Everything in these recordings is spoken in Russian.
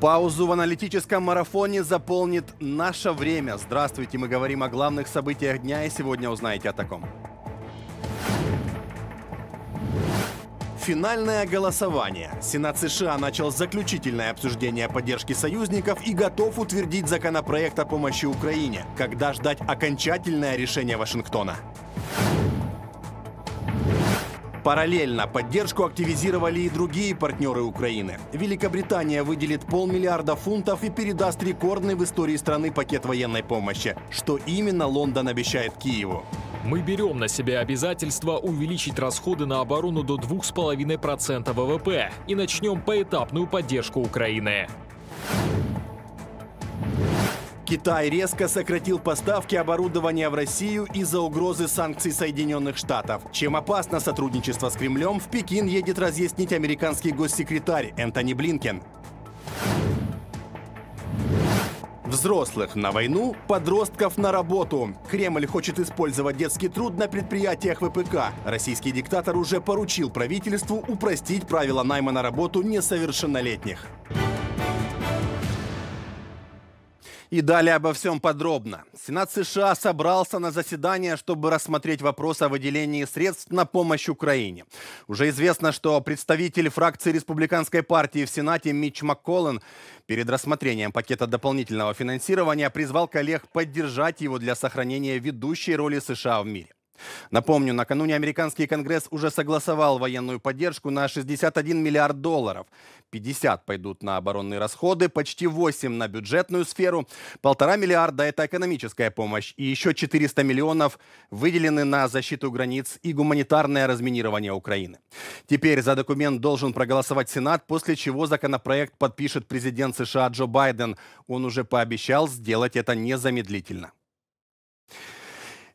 Паузу в аналитическом марафоне заполнит наше время. Здравствуйте, мы говорим о главных событиях дня и сегодня узнаете о таком. Финальное голосование. Сенат США начал заключительное обсуждение поддержки союзников и готов утвердить законопроект о помощи Украине. Когда ждать окончательное решение Вашингтона? Параллельно поддержку активизировали и другие партнеры Украины. Великобритания выделит полмиллиарда фунтов и передаст рекордный в истории страны пакет военной помощи. Что именно Лондон обещает Киеву? Мы берем на себя обязательство увеличить расходы на оборону до 2,5% ВВП и начнем поэтапную поддержку Украины. Китай резко сократил поставки оборудования в Россию из-за угрозы санкций Соединенных Штатов. Чем опасно сотрудничество с Кремлем, в Пекин едет разъяснить американский госсекретарь Энтони Блинкен. Взрослых на войну, подростков на работу. Кремль хочет использовать детский труд на предприятиях ВПК. Российский диктатор уже поручил правительству упростить правила найма на работу несовершеннолетних. И далее обо всем подробно. Сенат США собрался на заседание, чтобы рассмотреть вопрос о выделении средств на помощь Украине. Уже известно, что представитель фракции Республиканской партии в Сенате Мич МакКоллен перед рассмотрением пакета дополнительного финансирования призвал коллег поддержать его для сохранения ведущей роли США в мире. Напомню, накануне американский конгресс уже согласовал военную поддержку на 61 миллиард долларов. 50 пойдут на оборонные расходы, почти 8 на бюджетную сферу, полтора миллиарда – это экономическая помощь, и еще 400 миллионов выделены на защиту границ и гуманитарное разминирование Украины. Теперь за документ должен проголосовать Сенат, после чего законопроект подпишет президент США Джо Байден. Он уже пообещал сделать это незамедлительно.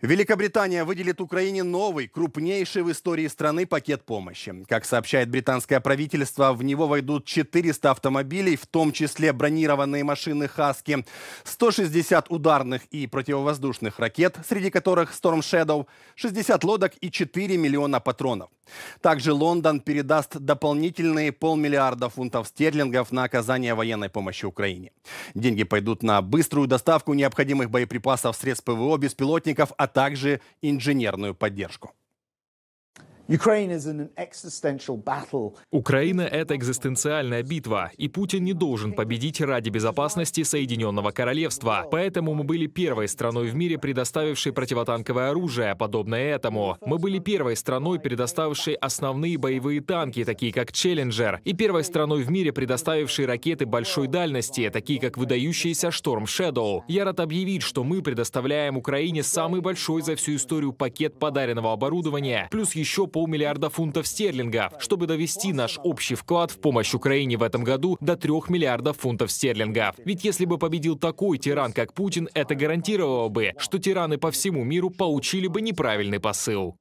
Великобритания выделит Украине новый, крупнейший в истории страны пакет помощи. Как сообщает британское правительство, в него войдут 400 автомобилей, в том числе бронированные машины «Хаски», 160 ударных и противовоздушных ракет, среди которых Storm Shadow, 60 лодок и 4 миллиона патронов. Также Лондон передаст дополнительные полмиллиарда фунтов стерлингов на оказание военной помощи Украине. Деньги пойдут на быструю доставку необходимых боеприпасов, средств ПВО, беспилотников, а также инженерную поддержку. Украина — это экзистенциальная битва, и Путин не должен победить ради безопасности Соединенного Королевства. Поэтому мы были первой страной в мире, предоставившей противотанковое оружие, подобное этому. Мы были первой страной, предоставившей основные боевые танки, такие как «Челленджер», и первой страной в мире, предоставившей ракеты большой дальности, такие как выдающиеся «Шторм Shadow. Я рад объявить, что мы предоставляем Украине самый большой за всю историю пакет подаренного оборудования, плюс еще полмиллиарда фунтов стерлингов, чтобы довести наш общий вклад в помощь Украине в этом году до 3 миллиардов фунтов стерлингов. Ведь если бы победил такой тиран, как Путин, это гарантировало бы, что тираны по всему миру получили бы неправильный посыл.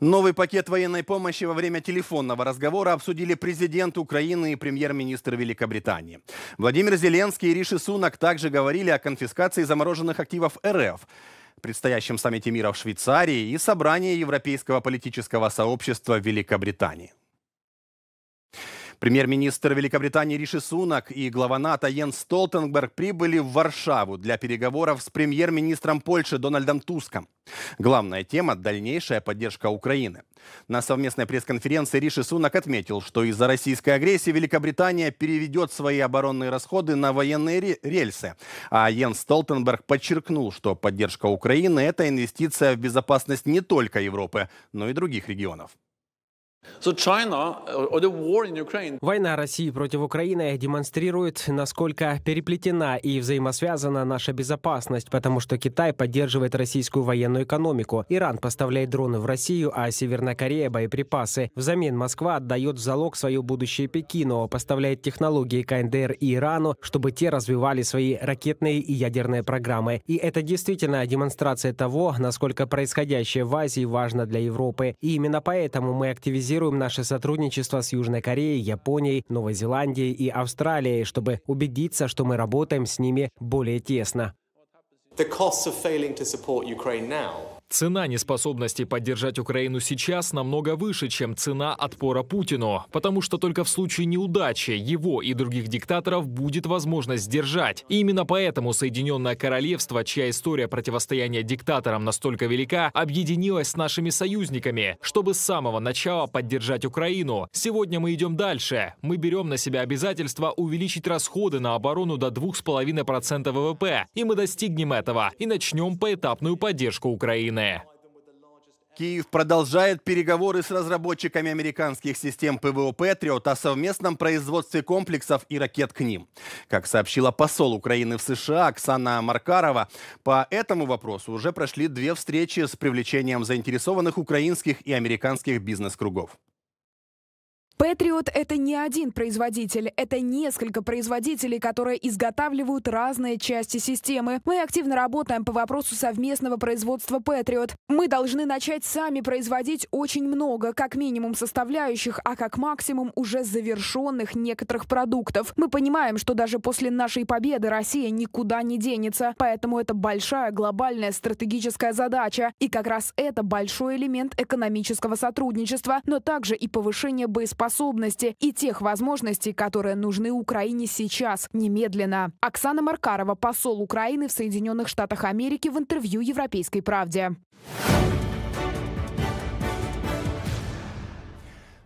Новый пакет военной помощи во время телефонного разговора обсудили президент Украины и премьер-министр Великобритании. Владимир Зеленский и Риши Сунак также говорили о конфискации замороженных активов РФ предстоящем саммите мира в Швейцарии и собрании Европейского политического сообщества Великобритании. Премьер-министр Великобритании Риши Сунак и глава НАТО Йен Столтенберг прибыли в Варшаву для переговоров с премьер-министром Польши Дональдом Туском. Главная тема – дальнейшая поддержка Украины. На совместной пресс-конференции Риши Сунак отметил, что из-за российской агрессии Великобритания переведет свои оборонные расходы на военные рельсы. А Йен Столтенберг подчеркнул, что поддержка Украины – это инвестиция в безопасность не только Европы, но и других регионов. Uh, Война России против Украины демонстрирует, насколько переплетена и взаимосвязана наша безопасность, потому что Китай поддерживает российскую военную экономику, Иран поставляет дроны в Россию, а Северная Корея – боеприпасы. Взамен Москва отдает в залог свое будущее Пекину, поставляет технологии КНДР и Ирану, чтобы те развивали свои ракетные и ядерные программы. И это действительно демонстрация того, насколько происходящее в Азии важно для Европы. И именно поэтому мы активизируем активизируем наше сотрудничество с Южной Кореей, Японией, Новой Зеландией и Австралией, чтобы убедиться, что мы работаем с ними более тесно. The costs of failing to support Ukraine now Цена неспособности поддержать Украину сейчас намного выше, чем цена отпора Путину, потому что только в случае неудачи его и других диктаторов будет возможность сдержать. И именно поэтому Соединенное Королевство, чья история противостояния диктаторам настолько велика, объединилась с нашими союзниками, чтобы с самого начала поддержать Украину. Сегодня мы идем дальше. Мы берем на себя обязательство увеличить расходы на оборону до 2,5% ВВП, и мы достигнем этого и начнем поэтапную поддержку Украины главное. Киев продолжает переговоры с разработчиками американских систем ПВО «Патриот» о совместном производстве комплексов и ракет к ним. Как сообщила посол Украины в США Оксана Маркарова, по этому вопросу уже прошли две встречи с привлечением заинтересованных украинских и американских бизнес-кругов. Патриот — это не один производитель, это несколько производителей, которые изготавливают разные части системы. Мы активно работаем по вопросу совместного производства Патриот. Мы должны начать сами производить очень много, как минимум составляющих, а как максимум уже завершенных некоторых продуктов. Мы понимаем, что даже после нашей победы Россия никуда не денется, поэтому это большая глобальная стратегическая задача. И как раз это большой элемент экономического сотрудничества, но также и повышение боеспособности способности и тех возможностей, которые нужны Украине сейчас, немедленно. Оксана Маркарова, посол Украины в Соединенных Штатах Америки в интервью «Европейской правде».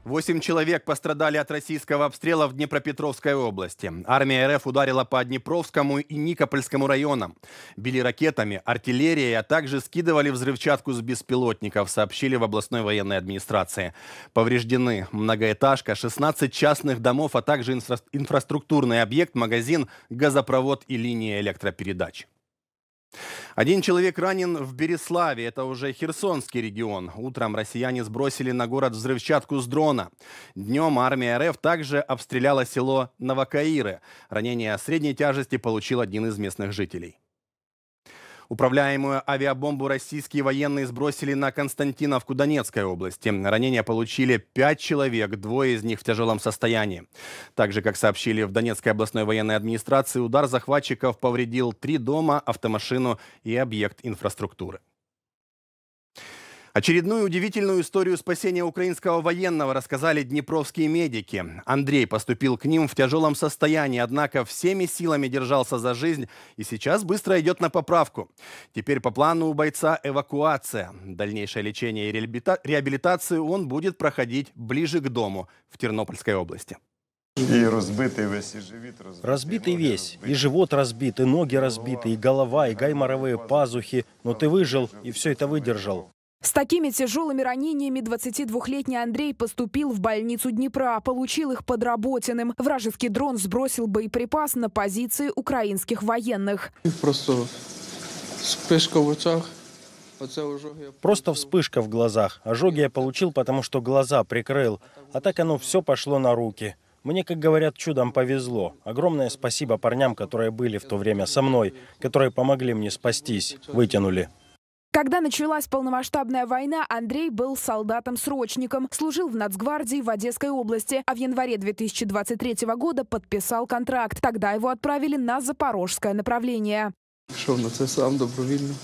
Восемь человек пострадали от российского обстрела в Днепропетровской области. Армия РФ ударила по Днепровскому и Никопольскому районам. Били ракетами, артиллерией, а также скидывали взрывчатку с беспилотников, сообщили в областной военной администрации. Повреждены многоэтажка, 16 частных домов, а также инфра инфраструктурный объект, магазин, газопровод и линия электропередач. Один человек ранен в Береславе, это уже Херсонский регион. Утром россияне сбросили на город взрывчатку с дрона. Днем армия РФ также обстреляла село Новокаиры. Ранение средней тяжести получил один из местных жителей. Управляемую авиабомбу российские военные сбросили на Константиновку Донецкой области. Ранения получили пять человек, двое из них в тяжелом состоянии. Также, как сообщили в Донецкой областной военной администрации, удар захватчиков повредил три дома, автомашину и объект инфраструктуры. Очередную удивительную историю спасения украинского военного рассказали днепровские медики. Андрей поступил к ним в тяжелом состоянии, однако всеми силами держался за жизнь и сейчас быстро идет на поправку. Теперь по плану у бойца эвакуация. Дальнейшее лечение и реабилитацию он будет проходить ближе к дому в Тернопольской области. И разбитый весь, и живот разбитый. Разбитый весь, и живот разбит, и ноги разбиты, и голова, и гайморовые пазухи. Но ты выжил, и все это выдержал. С такими тяжелыми ранениями 22-летний Андрей поступил в больницу Днепра, получил их под Вражеский дрон сбросил боеприпас на позиции украинских военных. Просто вспышка в очах. Просто вспышка в глазах. Ожоги я получил, потому что глаза прикрыл. А так оно все пошло на руки. Мне, как говорят, чудом повезло. Огромное спасибо парням, которые были в то время со мной, которые помогли мне спастись, вытянули. Когда началась полномасштабная война, Андрей был солдатом-срочником, служил в Нацгвардии в Одесской области, а в январе 2023 года подписал контракт. Тогда его отправили на запорожское направление. Пошел на это сам добровольно.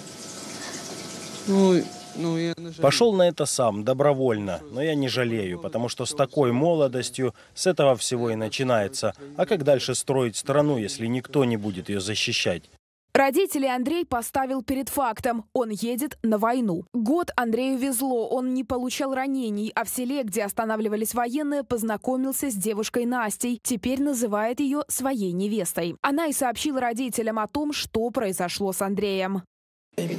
Ну, ну Пошел на это сам, добровольно, но я не жалею, потому что с такой молодостью с этого всего и начинается. А как дальше строить страну, если никто не будет ее защищать? Родители Андрей поставил перед фактом. Он едет на войну. Год Андрею везло, он не получал ранений, а в селе, где останавливались военные, познакомился с девушкой Настей. Теперь называет ее своей невестой. Она и сообщила родителям о том, что произошло с Андреем. Я с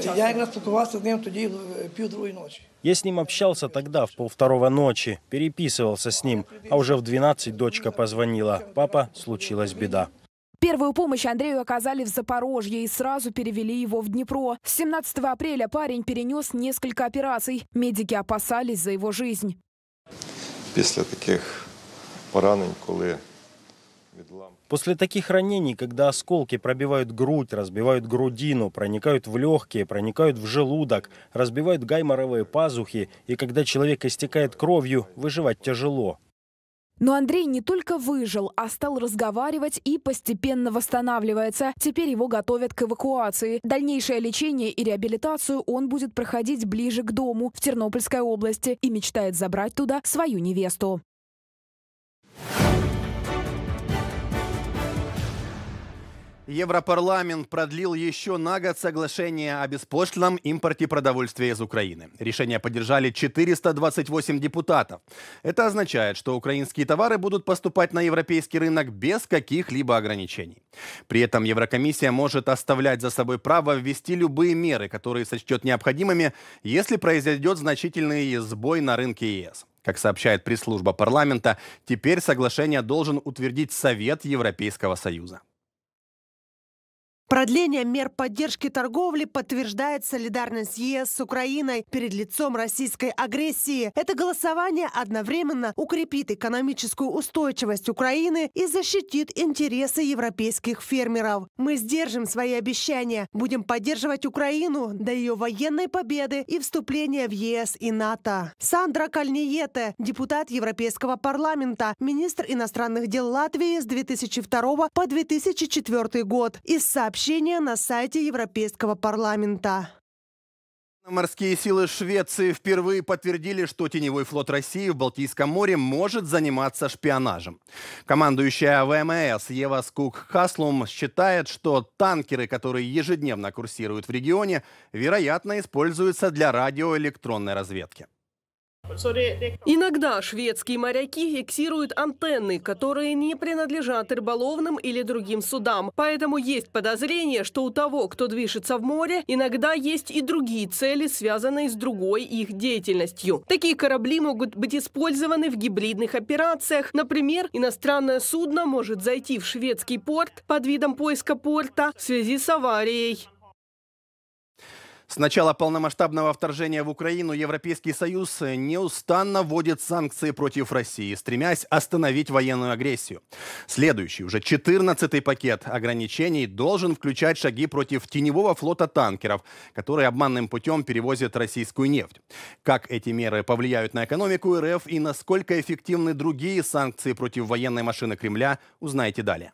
ним ночи. Я с ним общался тогда, в полвторого ночи, переписывался с ним, а уже в 12 дочка позвонила. Папа, случилась беда. Первую помощь Андрею оказали в Запорожье и сразу перевели его в Днепро. 17 апреля парень перенес несколько операций. Медики опасались за его жизнь. После таких поранень, коли После таких ранений, когда осколки пробивают грудь, разбивают грудину, проникают в легкие, проникают в желудок, разбивают гайморовые пазухи, и когда человек истекает кровью, выживать тяжело. Но Андрей не только выжил, а стал разговаривать и постепенно восстанавливается. Теперь его готовят к эвакуации. Дальнейшее лечение и реабилитацию он будет проходить ближе к дому в Тернопольской области и мечтает забрать туда свою невесту. Европарламент продлил еще на год соглашение о беспошлином импорте продовольствия из Украины. Решение поддержали 428 депутатов. Это означает, что украинские товары будут поступать на европейский рынок без каких-либо ограничений. При этом Еврокомиссия может оставлять за собой право ввести любые меры, которые сочтет необходимыми, если произойдет значительный сбой на рынке ЕС. Как сообщает пресс-служба парламента, теперь соглашение должен утвердить Совет Европейского Союза. Продление мер поддержки торговли подтверждает солидарность ЕС с Украиной перед лицом российской агрессии. Это голосование одновременно укрепит экономическую устойчивость Украины и защитит интересы европейских фермеров. Мы сдержим свои обещания, будем поддерживать Украину до ее военной победы и вступления в ЕС и НАТО. Сандра Кальниете, депутат Европейского парламента, министр иностранных дел Латвии с 2002 по 2004 год. Из сообщений сообщение на сайте Европейского парламента. Морские силы Швеции впервые подтвердили, что теневой флот России в Балтийском море может заниматься шпионажем. Командующая ВМС Ева Скук Хаслум считает, что танкеры, которые ежедневно курсируют в регионе, вероятно, используются для радиоэлектронной разведки. Иногда шведские моряки фиксируют антенны, которые не принадлежат рыболовным или другим судам. Поэтому есть подозрение, что у того, кто движется в море, иногда есть и другие цели, связанные с другой их деятельностью. Такие корабли могут быть использованы в гибридных операциях. Например, иностранное судно может зайти в шведский порт под видом поиска порта в связи с аварией. С начала полномасштабного вторжения в Украину Европейский Союз неустанно вводит санкции против России, стремясь остановить военную агрессию. Следующий, уже 14-й пакет ограничений должен включать шаги против теневого флота танкеров, которые обманным путем перевозят российскую нефть. Как эти меры повлияют на экономику РФ и насколько эффективны другие санкции против военной машины Кремля, узнаете далее.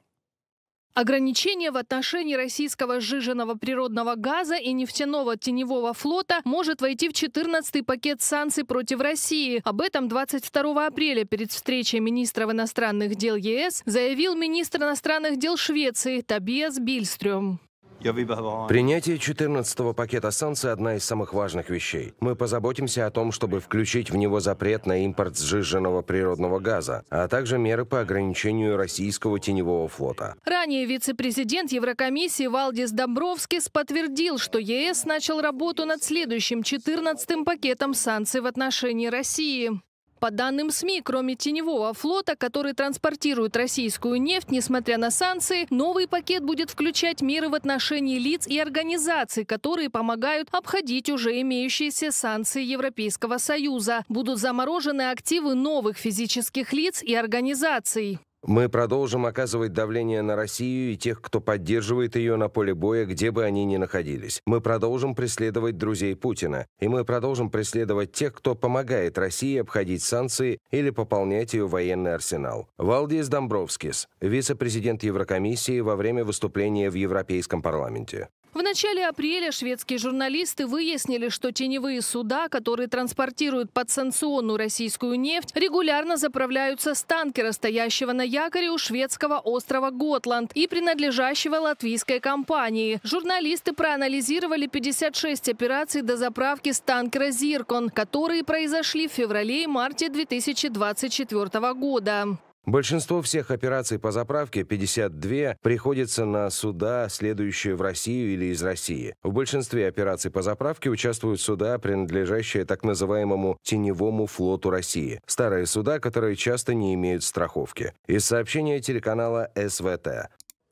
Ограничение в отношении российского сжиженного природного газа и нефтяного теневого флота может войти в 14-й пакет санкций против России. Об этом 22 апреля перед встречей министров иностранных дел ЕС заявил министр иностранных дел Швеции Тобиас Бильстрюм. Принятие 14-го пакета санкций – одна из самых важных вещей. Мы позаботимся о том, чтобы включить в него запрет на импорт сжиженного природного газа, а также меры по ограничению российского теневого флота. Ранее вице-президент Еврокомиссии Валдис Домбровскис подтвердил, что ЕС начал работу над следующим 14-м пакетом санкций в отношении России. По данным СМИ, кроме теневого флота, который транспортирует российскую нефть, несмотря на санкции, новый пакет будет включать меры в отношении лиц и организаций, которые помогают обходить уже имеющиеся санкции Европейского Союза. Будут заморожены активы новых физических лиц и организаций. Мы продолжим оказывать давление на Россию и тех, кто поддерживает ее на поле боя, где бы они ни находились. Мы продолжим преследовать друзей Путина. И мы продолжим преследовать тех, кто помогает России обходить санкции или пополнять ее военный арсенал. Валдис Домбровскис, вице-президент Еврокомиссии во время выступления в Европейском парламенте. В начале апреля шведские журналисты выяснили, что теневые суда, которые транспортируют подсанкционную российскую нефть, регулярно заправляются с танкера, стоящего на якоре у шведского острова Готланд и принадлежащего латвийской компании. Журналисты проанализировали 56 операций до заправки с танкера «Зиркон», которые произошли в феврале и марте 2024 года. Большинство всех операций по заправке, 52, приходится на суда, следующие в Россию или из России. В большинстве операций по заправке участвуют суда, принадлежащие так называемому «теневому флоту России», старые суда, которые часто не имеют страховки. Из сообщения телеканала СВТ.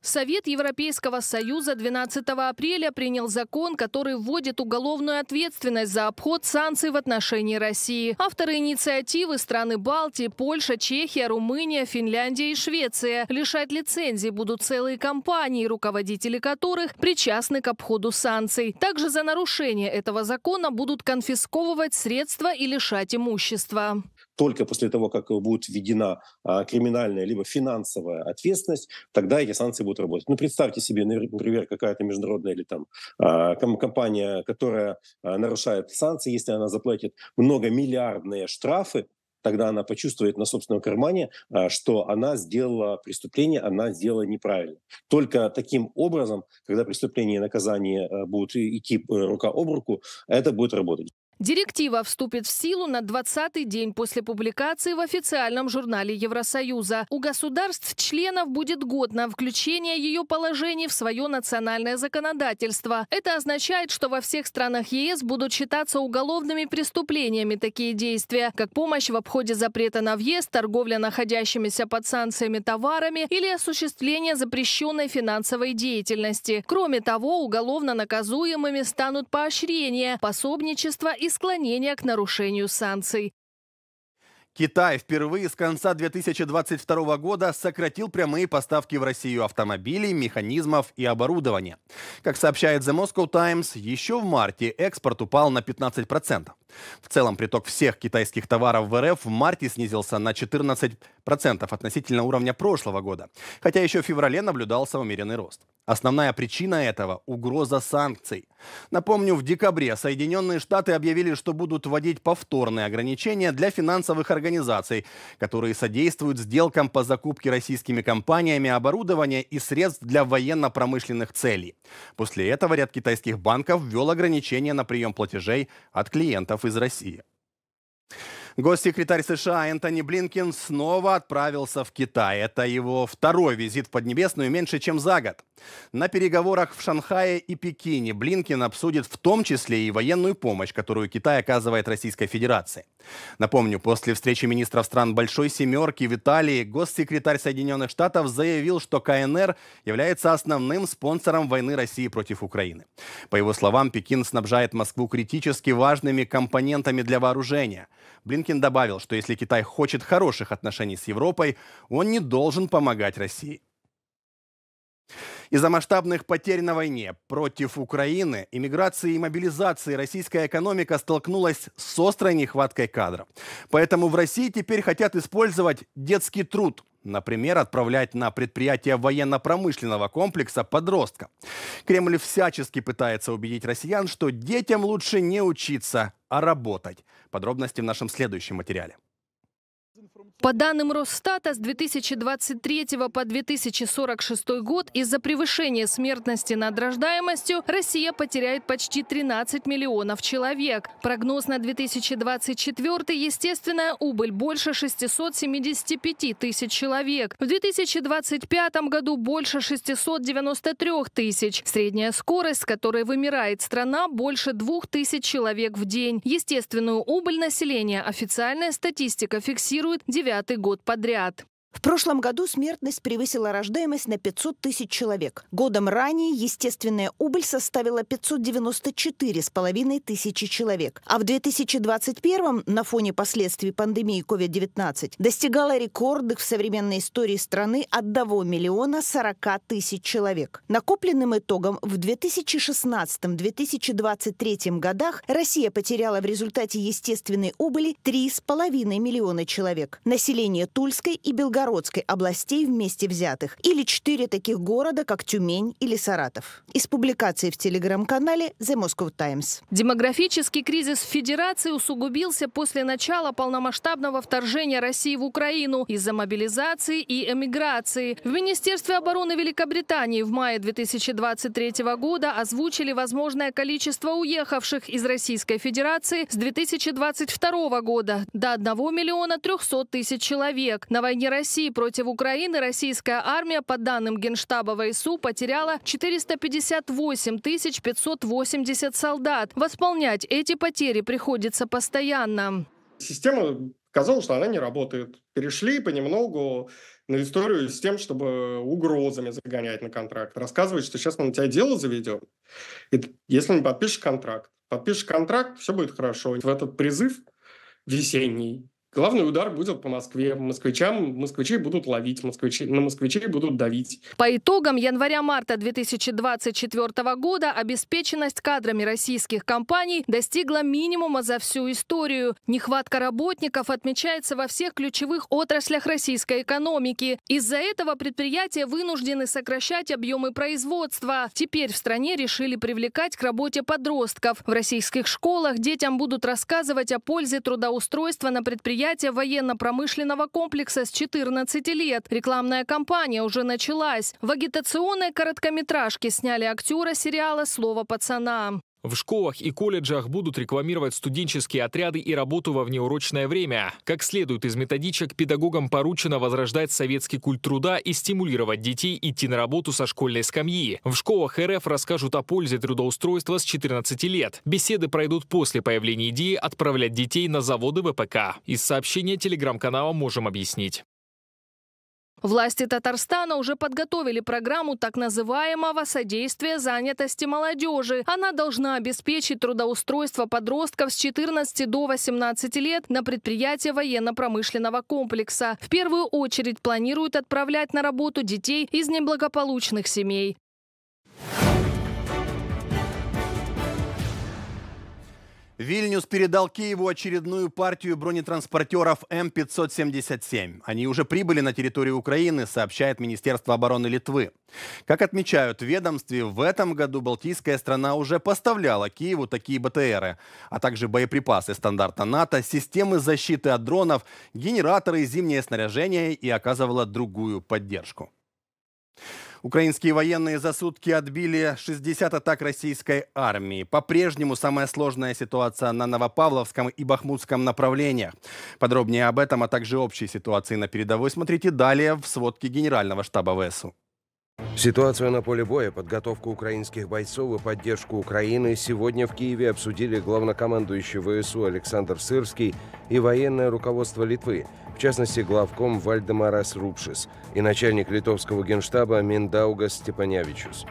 Совет Европейского Союза 12 апреля принял закон, который вводит уголовную ответственность за обход санкций в отношении России. Авторы инициативы – страны Балтии, Польша, Чехия, Румыния, Финляндия и Швеция. Лишать лицензии будут целые компании, руководители которых причастны к обходу санкций. Также за нарушение этого закона будут конфисковывать средства и лишать имущества только после того, как будет введена а, криминальная либо финансовая ответственность, тогда эти санкции будут работать. Ну, представьте себе, например, какая-то международная или там а, компания, которая а, нарушает санкции, если она заплатит многомиллиардные штрафы, тогда она почувствует на собственном кармане, что она сделала преступление, она сделала неправильно. Только таким образом, когда преступление и наказание будут идти э, рука об руку, это будет работать. Директива вступит в силу на 20-й день после публикации в официальном журнале Евросоюза. У государств-членов будет год на включение ее положений в свое национальное законодательство. Это означает, что во всех странах ЕС будут считаться уголовными преступлениями такие действия, как помощь в обходе запрета на въезд, торговля находящимися под санкциями товарами или осуществление запрещенной финансовой деятельности. Кроме того, уголовно наказуемыми станут поощрения, пособничество и и склонения к нарушению санкций. Китай впервые с конца 2022 года сократил прямые поставки в Россию автомобилей, механизмов и оборудования. Как сообщает The Moscow Times, еще в марте экспорт упал на 15%. В целом приток всех китайских товаров в РФ в марте снизился на 14% относительно уровня прошлого года, хотя еще в феврале наблюдался умеренный рост. Основная причина этого – угроза санкций. Напомню, в декабре Соединенные Штаты объявили, что будут вводить повторные ограничения для финансовых организаций, которые содействуют сделкам по закупке российскими компаниями оборудования и средств для военно-промышленных целей. После этого ряд китайских банков ввел ограничения на прием платежей от клиентов из России. Госсекретарь США Энтони Блинкин снова отправился в Китай. Это его второй визит в Поднебесную меньше, чем за год. На переговорах в Шанхае и Пекине Блинкин обсудит в том числе и военную помощь, которую Китай оказывает Российской Федерации. Напомню, после встречи министров стран Большой Семерки в Италии госсекретарь Соединенных Штатов заявил, что КНР является основным спонсором войны России против Украины. По его словам, Пекин снабжает Москву критически важными компонентами для вооружения – Блинкин добавил, что если Китай хочет хороших отношений с Европой, он не должен помогать России. Из-за масштабных потерь на войне против Украины, иммиграции и мобилизации российская экономика столкнулась с острой нехваткой кадров. Поэтому в России теперь хотят использовать детский труд – Например, отправлять на предприятие военно-промышленного комплекса подростка. Кремль всячески пытается убедить россиян, что детям лучше не учиться, а работать. Подробности в нашем следующем материале. По данным Росстата, с 2023 по 2046 год из-за превышения смертности над рождаемостью Россия потеряет почти 13 миллионов человек. Прогноз на 2024 – естественная убыль больше 675 тысяч человек. В 2025 году больше 693 тысяч. Средняя скорость, с которой вымирает страна, больше 2000 человек в день. Естественную убыль населения официальная статистика фиксирует 9 девятый год подряд. В прошлом году смертность превысила рождаемость на 500 тысяч человек. Годом ранее естественная убыль составила 594,5 тысячи человек. А в 2021 на фоне последствий пандемии COVID-19 достигала рекордных в современной истории страны от 1 миллиона 40 тысяч человек. Накопленным итогом в 2016-2023 годах Россия потеряла в результате естественной убыли 3,5 миллиона человек. Население Тульской и Белгородской Новгородской областей вместе взятых или четыре таких города, как Тюмень или Саратов. Из публикации в телеграм-канале The Moscow Times. Демографический кризис в Федерации усугубился после начала полномасштабного вторжения России в Украину из-за мобилизации и эмиграции. В Министерстве обороны Великобритании в мае 2023 года озвучили возможное количество уехавших из Российской Федерации с 2022 года до 1 миллиона 300 тысяч человек. На войне России России против Украины российская армия, по данным Генштаба ВСУ, потеряла 458 580 солдат. Восполнять эти потери приходится постоянно. Система казалось, что она не работает. Перешли понемногу на историю с тем, чтобы угрозами загонять на контракт. Рассказывать, что сейчас мы на тебя дело заведем. И если не подпишешь контракт, подпишешь контракт, все будет хорошо. В этот призыв весенний Главный удар будет по Москве. Москвичам, москвичи будут ловить, москвичи, на москвичей будут давить. По итогам января-марта 2024 года обеспеченность кадрами российских компаний достигла минимума за всю историю. Нехватка работников отмечается во всех ключевых отраслях российской экономики. Из-за этого предприятия вынуждены сокращать объемы производства. Теперь в стране решили привлекать к работе подростков. В российских школах детям будут рассказывать о пользе трудоустройства на предприятиях предприятия военно-промышленного комплекса с 14 лет. Рекламная кампания уже началась. В агитационной короткометражке сняли актера сериала «Слово пацана». В школах и колледжах будут рекламировать студенческие отряды и работу во внеурочное время. Как следует из методичек, педагогам поручено возрождать советский культ труда и стимулировать детей идти на работу со школьной скамьи. В школах РФ расскажут о пользе трудоустройства с 14 лет. Беседы пройдут после появления идеи отправлять детей на заводы ВПК. Из сообщения телеграм-канала «Можем объяснить». Власти Татарстана уже подготовили программу так называемого содействия занятости молодежи. Она должна обеспечить трудоустройство подростков с 14 до 18 лет на предприятие военно-промышленного комплекса. В первую очередь планируют отправлять на работу детей из неблагополучных семей. Вильнюс передал Киеву очередную партию бронетранспортеров М-577. Они уже прибыли на территорию Украины, сообщает Министерство обороны Литвы. Как отмечают ведомстве, в этом году Балтийская страна уже поставляла Киеву такие БТРы, а также боеприпасы стандарта НАТО, системы защиты от дронов, генераторы, зимнее снаряжение и оказывала другую поддержку. Украинские военные за сутки отбили 60 атак российской армии. По-прежнему самая сложная ситуация на Новопавловском и Бахмутском направлениях. Подробнее об этом, а также общей ситуации на передовой смотрите далее в сводке Генерального штаба ВСУ. Ситуацию на поле боя, подготовку украинских бойцов и поддержку Украины сегодня в Киеве обсудили главнокомандующий ВСУ Александр Сырский и военное руководство Литвы, в частности главком Вальдемарас Рупшис и начальник литовского генштаба Миндаугас Степанявичус.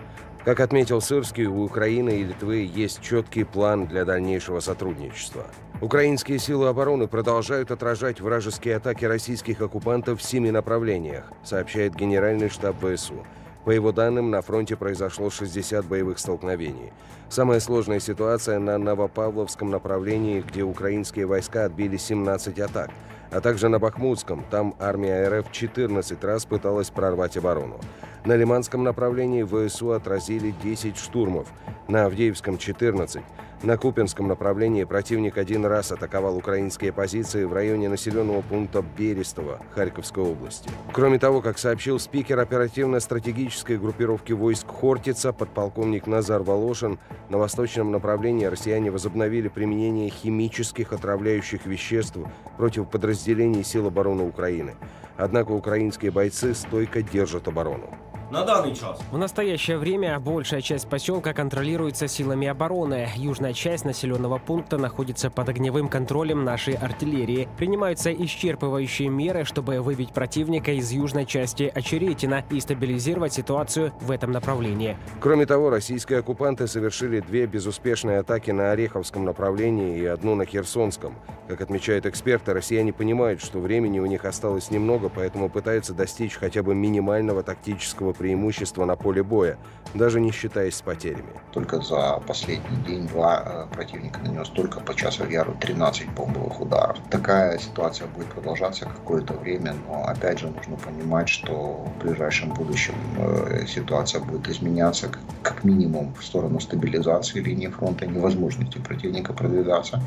Как отметил Сырский, у Украины и Литвы есть четкий план для дальнейшего сотрудничества. Украинские силы обороны продолжают отражать вражеские атаки российских оккупантов в семи направлениях, сообщает Генеральный штаб ВСУ. По его данным, на фронте произошло 60 боевых столкновений. Самая сложная ситуация на Новопавловском направлении, где украинские войска отбили 17 атак – а также на Бахмутском. Там армия РФ 14 раз пыталась прорвать оборону. На Лиманском направлении ВСУ отразили 10 штурмов, на Авдеевском – 14. На Купинском направлении противник один раз атаковал украинские позиции в районе населенного пункта Берестово Харьковской области. Кроме того, как сообщил спикер оперативно-стратегической группировки войск Хортица, подполковник Назар Волошин, на восточном направлении россияне возобновили применение химических отравляющих веществ против подразделений подразделений сил обороны Украины. Однако украинские бойцы стойко держат оборону на данный час. В настоящее время большая часть поселка контролируется силами обороны. Южная часть населенного пункта находится под огневым контролем нашей артиллерии. Принимаются исчерпывающие меры, чтобы выбить противника из южной части Очеретина и стабилизировать ситуацию в этом направлении. Кроме того, российские оккупанты совершили две безуспешные атаки на Ореховском направлении и одну на Херсонском. Как отмечают эксперты, россияне понимают, что времени у них осталось немного, поэтому пытаются достичь хотя бы минимального тактического преимущество на поле боя, даже не считаясь с потерями. Только за последний день-два э, противника нанес только по часу яру 13 бомбовых ударов. Такая ситуация будет продолжаться какое-то время, но опять же нужно понимать, что в ближайшем будущем э, ситуация будет изменяться как минимум в сторону стабилизации линии фронта, невозможности противника продвигаться,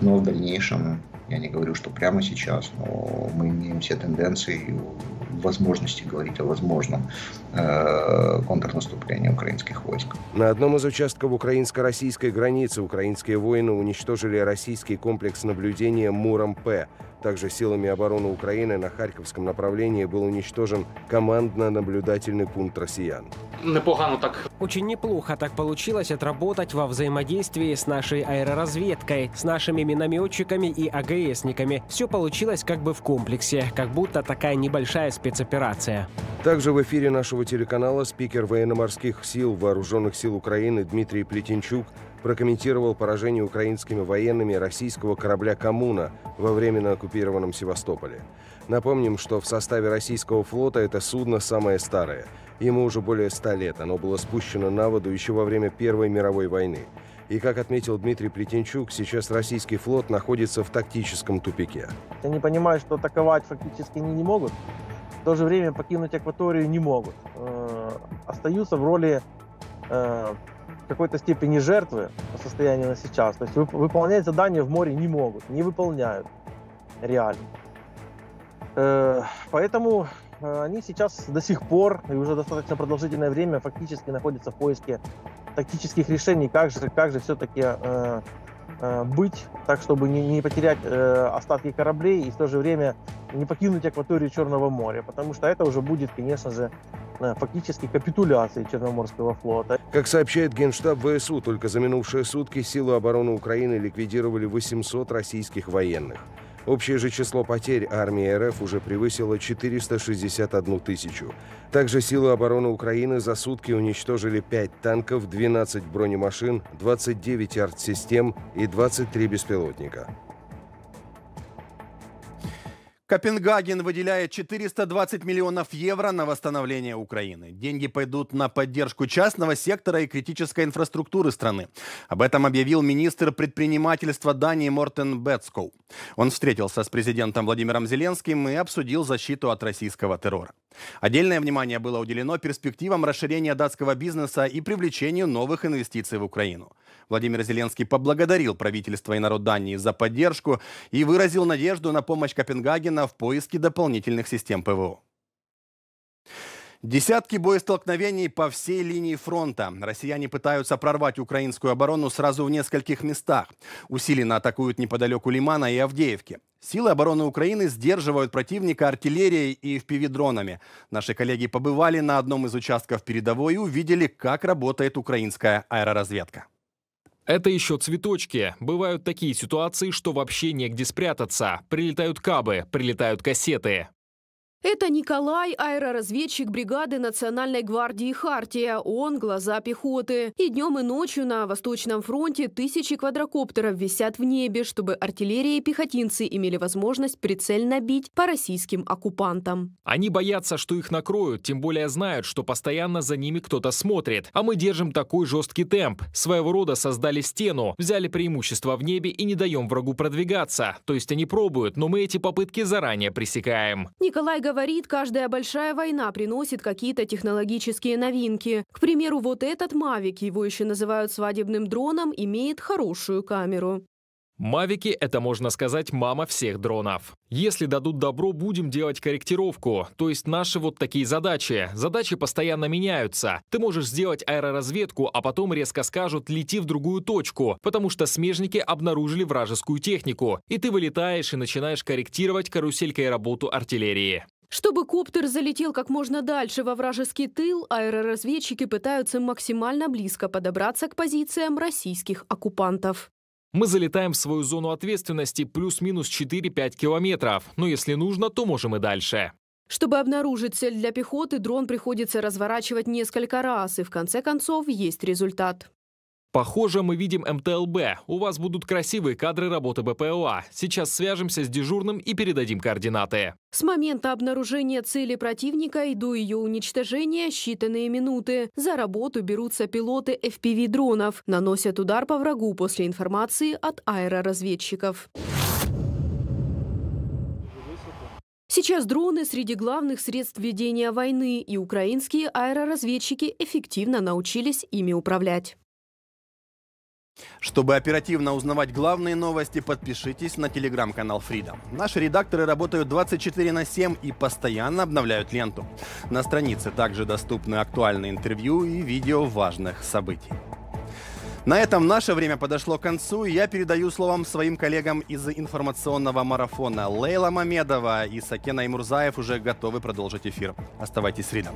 но в дальнейшем я не говорю, что прямо сейчас, но мы имеем все тенденции возможности говорить о возможном э, контрнаступлении украинских войск. На одном из участков украинско-российской границы украинские воины уничтожили российский комплекс наблюдения Муром-П. Также силами обороны Украины на Харьковском направлении был уничтожен командно-наблюдательный пункт россиян. Непогано так. Очень неплохо так получилось отработать во взаимодействии с нашей аэроразведкой, с нашими минометчиками и АГСниками. Все получилось как бы в комплексе, как будто такая небольшая спецоперация. Также в эфире нашего телеканала спикер военно-морских сил Вооруженных сил Украины Дмитрий Плетенчук прокомментировал поражение украинскими военными российского корабля «Коммуна» во временно оккупированном Севастополе. Напомним, что в составе российского флота это судно самое старое. Ему уже более ста лет, оно было спущено на воду еще во время Первой мировой войны. И, как отметил Дмитрий Плетенчук, сейчас российский флот находится в тактическом тупике. Они понимают, что атаковать фактически они не могут, в то же время покинуть акваторию не могут. Э, остаются в роли э, какой-то степени жертвы по состоянию на сейчас. То есть выполнять задания в море не могут, не выполняют реально. Э, поэтому э, они сейчас до сих пор и уже достаточно продолжительное время фактически находятся в поиске тактических решений, как же, как же все-таки э, Э, быть, так чтобы не, не потерять э, остатки кораблей и в то же время не покинуть акваторию Черного моря, потому что это уже будет, конечно же, э, фактически капитуляции Черноморского флота. Как сообщает Генштаб ВСУ, только за минувшие сутки силы обороны Украины ликвидировали 800 российских военных. Общее же число потерь армии РФ уже превысило 461 тысячу. Также силы обороны Украины за сутки уничтожили 5 танков, 12 бронемашин, 29 артсистем и 23 беспилотника. Копенгаген выделяет 420 миллионов евро на восстановление Украины. Деньги пойдут на поддержку частного сектора и критической инфраструктуры страны. Об этом объявил министр предпринимательства Дании Мортен Бетскоу. Он встретился с президентом Владимиром Зеленским и обсудил защиту от российского террора. Отдельное внимание было уделено перспективам расширения датского бизнеса и привлечению новых инвестиций в Украину. Владимир Зеленский поблагодарил правительство и народ Дании за поддержку и выразил надежду на помощь Копенгагена в поиске дополнительных систем ПВО. Десятки боестолкновений по всей линии фронта. Россияне пытаются прорвать украинскую оборону сразу в нескольких местах. Усиленно атакуют неподалеку Лимана и Авдеевки. Силы обороны Украины сдерживают противника артиллерией и впивидронами. Наши коллеги побывали на одном из участков передовой и увидели, как работает украинская аэроразведка. Это еще цветочки. Бывают такие ситуации, что вообще негде спрятаться. Прилетают кабы, прилетают кассеты. Это Николай, аэроразведчик бригады Национальной гвардии «Хартия». Он – глаза пехоты. И днем, и ночью на Восточном фронте тысячи квадрокоптеров висят в небе, чтобы артиллерия и пехотинцы имели возможность прицельно бить по российским оккупантам. Они боятся, что их накроют, тем более знают, что постоянно за ними кто-то смотрит. А мы держим такой жесткий темп. Своего рода создали стену, взяли преимущество в небе и не даем врагу продвигаться. То есть они пробуют, но мы эти попытки заранее пресекаем. Николай говорит, каждая большая война приносит какие-то технологические новинки. К примеру, вот этот Мавик, его еще называют свадебным дроном, имеет хорошую камеру. Мавики — это, можно сказать, мама всех дронов. Если дадут добро, будем делать корректировку. То есть наши вот такие задачи. Задачи постоянно меняются. Ты можешь сделать аэроразведку, а потом резко скажут «лети в другую точку», потому что смежники обнаружили вражескую технику. И ты вылетаешь и начинаешь корректировать каруселькой работу артиллерии. Чтобы коптер залетел как можно дальше во вражеский тыл, аэроразведчики пытаются максимально близко подобраться к позициям российских оккупантов. Мы залетаем в свою зону ответственности плюс-минус 4-5 километров, но если нужно, то можем и дальше. Чтобы обнаружить цель для пехоты, дрон приходится разворачивать несколько раз, и в конце концов есть результат. Похоже, мы видим МТЛБ. У вас будут красивые кадры работы БПЛА. Сейчас свяжемся с дежурным и передадим координаты. С момента обнаружения цели противника и до ее уничтожения считанные минуты. За работу берутся пилоты FPV-дронов. Наносят удар по врагу после информации от аэроразведчиков. Сейчас дроны среди главных средств ведения войны, и украинские аэроразведчики эффективно научились ими управлять. Чтобы оперативно узнавать главные новости, подпишитесь на телеграм-канал Freedom. Наши редакторы работают 24 на 7 и постоянно обновляют ленту. На странице также доступны актуальные интервью и видео важных событий. На этом наше время подошло к концу, я передаю словом своим коллегам из информационного марафона. Лейла Мамедова и Сакена Имурзаев уже готовы продолжить эфир. Оставайтесь с Freedom.